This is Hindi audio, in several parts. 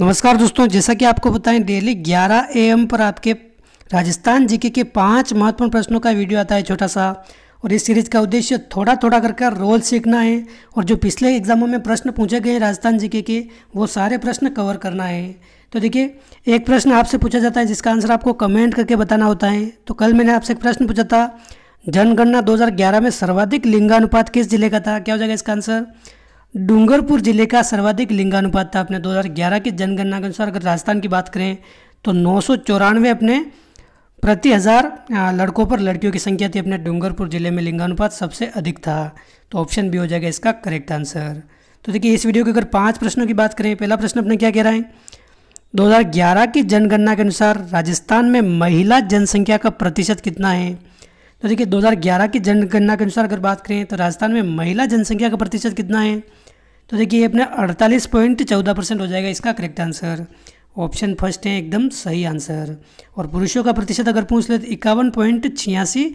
नमस्कार दोस्तों जैसा कि आपको बताएं डेली 11 एम पर आपके राजस्थान जीके के पांच महत्वपूर्ण प्रश्नों का वीडियो आता है छोटा सा और इस सीरीज का उद्देश्य थोड़ा थोड़ा करके रोल सीखना है और जो पिछले एग्जामों में प्रश्न पूछे गए राजस्थान जीके के वो सारे प्रश्न कवर करना है तो देखिए एक प्रश्न आपसे पूछा जाता है जिसका आंसर आपको कमेंट करके बताना होता है तो कल मैंने आपसे एक प्रश्न पूछा था जनगणना 2011 में सर्वाधिक लिंगानुपात किस जिले का था क्या हो जाएगा इसका आंसर डूंगरपुर जिले का सर्वाधिक लिंगानुपात था अपने 2011 की जनगणना के अनुसार अगर राजस्थान की बात करें तो नौ अपने प्रति हज़ार लड़कों पर लड़कियों की संख्या थी अपने डूंगरपुर जिले में लिंगानुपात सबसे अधिक था तो ऑप्शन बी हो जाएगा इसका करेक्ट आंसर तो देखिए इस वीडियो के अगर पाँच प्रश्नों की बात करें पहला प्रश्न अपने क्या कह रहा है 2011 की जनगणना के अनुसार राजस्थान में महिला जनसंख्या का प्रतिशत कितना है तो देखिए 2011 की जनगणना के अनुसार अगर बात करें तो राजस्थान में महिला जनसंख्या का प्रतिशत कितना है तो देखिए ये अपना अड़तालीस पॉइंट चौदह परसेंट हो जाएगा इसका करेक्ट आंसर ऑप्शन फर्स्ट है एकदम सही आंसर और पुरुषों का प्रतिशत अगर पूछ ले तो इक्यावन पॉइंट छियासी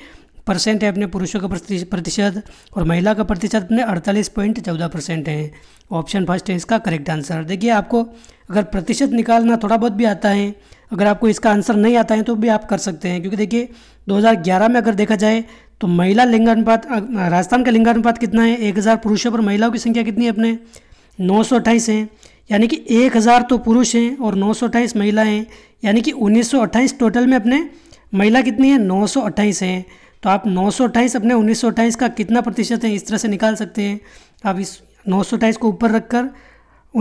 परसेंट है अपने पुरुषों का प्रतिशत और महिला का प्रतिशत अपने अड़तालीस पॉइंट चौदह परसेंट है ऑप्शन फर्स्ट है इसका करेक्ट आंसर देखिए आपको अगर प्रतिशत निकालना थोड़ा बहुत भी आता है अगर आपको इसका आंसर नहीं आता है तो भी आप कर सकते हैं क्योंकि देखिए 2011 में अगर देखा जाए तो महिला लिंगानुपात राजस्थान का लिंगानुपात कितना है एक हज़ार पुरुषों पर महिलाओं की संख्या कितनी है अपने नौ सौ हैं यानी कि एक हज़ार तो पुरुष हैं और नौ सौ अट्ठाईस हैं यानी कि उन्नीस सौ अट्ठाईस टोटल में अपने महिला कितनी है नौ सौ अट्ठाईस हैं तो आप नौ अपने उन्नीस का कितना प्रतिशत है इस तरह से निकाल सकते हैं आप इस नौ को ऊपर रखकर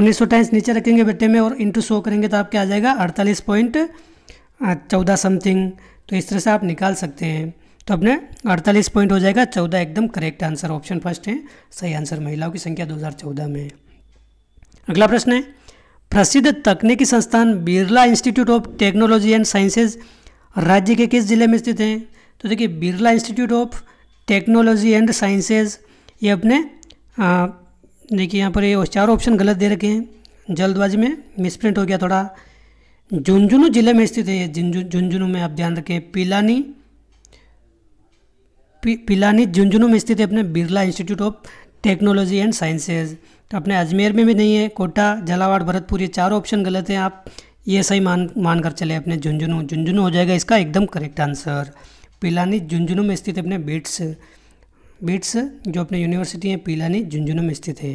उन्नीस नीचे रखेंगे बेटे में और इंटू शो करेंगे तो आप क्या आ जाएगा अड़तालीस पॉइंट चौदह समथिंग तो इस तरह से आप निकाल सकते हैं तो अपने 48 पॉइंट हो जाएगा 14 एकदम करेक्ट आंसर ऑप्शन फर्स्ट है सही आंसर महिलाओं की संख्या 2014 में अगला प्रश्न है प्रसिद्ध तकनीकी संस्थान Birla Institute of Technology and Sciences राज्य के किस जिले में स्थित हैं तो देखिए Birla Institute of Technology and Sciences ये अपने देखिए यहाँ पर ये चारों ऑप्शन गलत दे रखे हैं जल्दबाजी में मिसप्रिंट हो गया थोड़ा झुंझुनू जिले में स्थित है ये झुंझुनू में आप ध्यान रखें पिलानी पि, पिलानी झुंझुनू में स्थित है अपने Birla Institute of Technology and Sciences तो अपने अजमेर में भी नहीं है कोटा झालावाड़ भरतपुर ये चारों ऑप्शन गलत हैं आप ये सही मान मानकर चले अपने झुंझुनू झुंझुनू हो जाएगा इसका एकदम करेक्ट आंसर पिलानी झुंझुनू में स्थित अपने बिट्स बिट्स जो अपने यूनिवर्सिटी है पिलानी झुंझुनू में स्थित है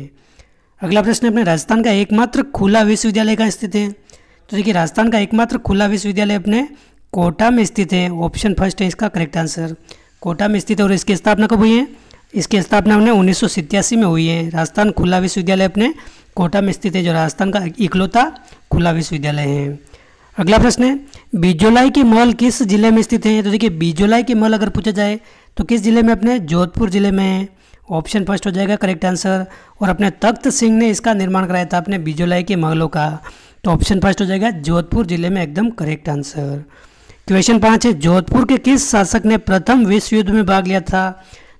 अगला प्रश्न अपने राजस्थान का एकमात्र खुला विश्वविद्यालय का स्थित है तो देखिए राजस्थान का एकमात्र खुला विश्वविद्यालय अपने कोटा में स्थित है ऑप्शन फर्स्ट है इसका करेक्ट आंसर कोटा में स्थित है और इसकी स्थापना कब हुई है इसकी स्थापना अपने उन्नीस में हुई है राजस्थान खुला विश्वविद्यालय अपने कोटा में स्थित है जो राजस्थान का इकलौता खुला विश्वविद्यालय है अगला प्रश्न है बिजोलाई के मॉल किस जिले में स्थित है तो देखिए बिजोलाई के महल अगर पूछा जाए तो किस जिले में अपने जोधपुर जिले में ऑप्शन फर्स्ट हो जाएगा करेक्ट आंसर और अपने तख्त सिंह ने इसका निर्माण कराया था अपने बिजोलाई के मॉलों का तो ऑप्शन फर्स्ट हो जाएगा जोधपुर जिले में एकदम करेक्ट आंसर क्वेश्चन पाँच है जोधपुर के किस शासक ने प्रथम विश्व युद्ध में भाग लिया था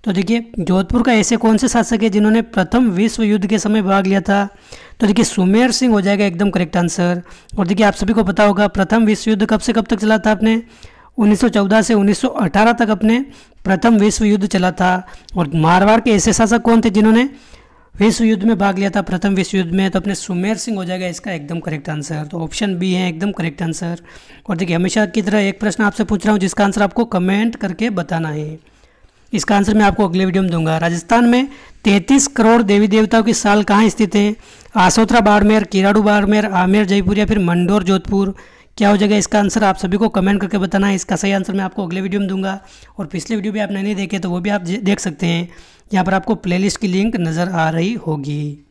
तो देखिए जोधपुर का ऐसे कौन से शासक है जिन्होंने प्रथम विश्व युद्ध के समय भाग लिया था तो देखिए सुमेर सिंह हो जाएगा एकदम करेक्ट आंसर और देखिए आप सभी को पता होगा प्रथम विश्व युद्ध कब से कब तक चला था आपने 1914 से 1918 तक अपने प्रथम विश्व युद्ध चला था और मारवाड़ के ऐसे शासक कौन थे जिन्होंने विश्व युद्ध में भाग लिया था प्रथम विश्व युद्ध में तो अपने सुमेर सिंह हो जाएगा इसका एकदम करेक्ट आंसर तो ऑप्शन बी है एकदम करेक्ट आंसर और देखिए हमेशा की तरह एक प्रश्न आपसे पूछ रहा हूँ जिसका आंसर आपको कमेंट करके बताना है इसका आंसर मैं आपको अगले वीडियो में दूंगा राजस्थान में तैंतीस करोड़ देवी देवताओं की साल कहाँ स्थित है आसोत्रा बाड़मेर किराड़ू बाड़मेर आमेर जयपुर या फिर मंडोर जोधपुर क्या हो जाएगा इसका आंसर आप सभी को कमेंट करके बताना है इसका सही आंसर मैं आपको अगले वीडियो में दूंगा और पिछले वीडियो भी आपने नहीं देखे तो वो भी आप देख सकते हैं यहाँ पर आपको प्लेलिस्ट की लिंक नज़र आ रही होगी